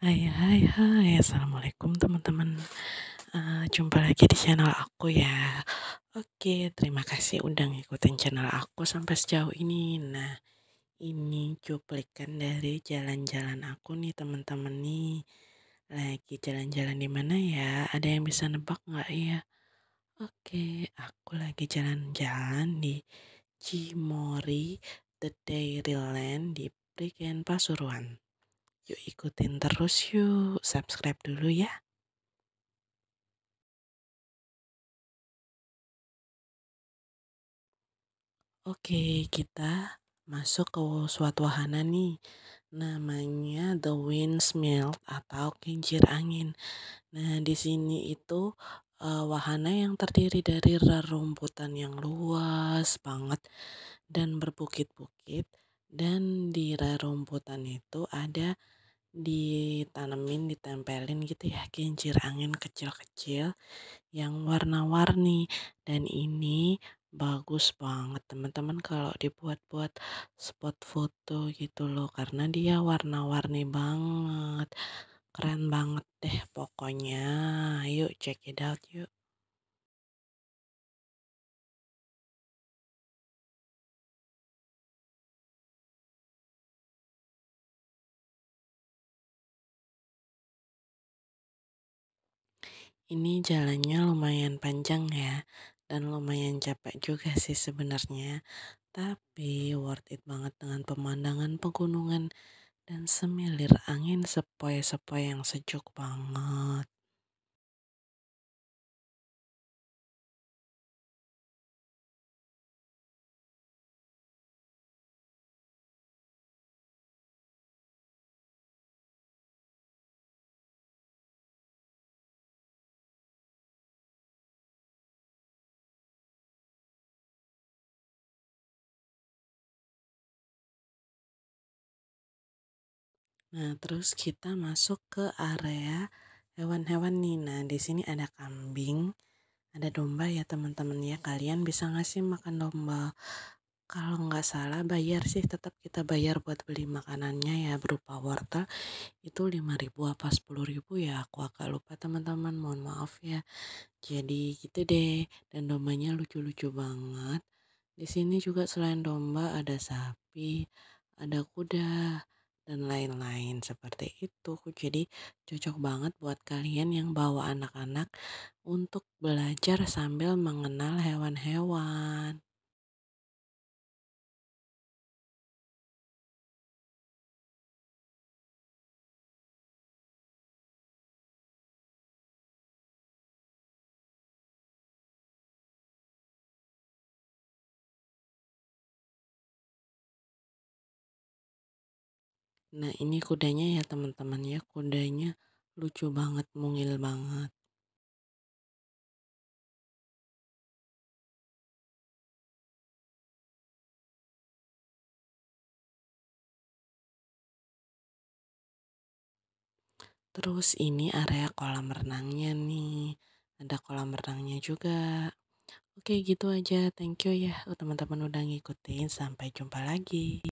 Hai hai hai Assalamualaikum teman-teman uh, Jumpa lagi di channel aku ya Oke terima kasih udah ngikutin channel aku sampai sejauh ini Nah ini cuplikan dari jalan-jalan aku nih teman-teman nih Lagi jalan-jalan di mana ya Ada yang bisa nebak nggak ya Oke aku lagi jalan-jalan di Cimori The Dairyland di Prigen Pasuruan Yuk ikutin terus yuk, subscribe dulu ya. Oke, kita masuk ke suatu wahana nih. Namanya The Windsmill atau kincir angin. Nah, di sini itu uh, wahana yang terdiri dari rerumputan yang luas banget dan berbukit-bukit dan di rerumputan itu ada ditanemin, ditempelin gitu ya kincir angin kecil-kecil yang warna-warni dan ini bagus banget teman-teman kalau dibuat-buat spot foto gitu loh karena dia warna-warni banget keren banget deh pokoknya yuk check it out yuk Ini jalannya lumayan panjang ya dan lumayan capek juga sih sebenarnya. Tapi worth it banget dengan pemandangan pegunungan dan semilir angin sepoi-sepoi yang sejuk banget. Nah, terus kita masuk ke area hewan-hewan nih. Nah, di sini ada kambing, ada domba ya teman-teman ya. Kalian bisa ngasih makan domba. Kalau nggak salah bayar sih tetap kita bayar buat beli makanannya ya berupa wortel itu 5000 apa 10000 ya aku agak lupa teman-teman mohon maaf ya. Jadi gitu deh dan dombanya lucu-lucu banget. Di sini juga selain domba ada sapi, ada kuda, dan lain-lain seperti itu. Jadi cocok banget buat kalian yang bawa anak-anak untuk belajar sambil mengenal hewan-hewan. Nah ini kudanya ya teman-teman ya kudanya lucu banget mungil banget. Terus ini area kolam renangnya nih. Ada kolam renangnya juga. Oke gitu aja. Thank you ya teman-teman udah ngikutin. Sampai jumpa lagi.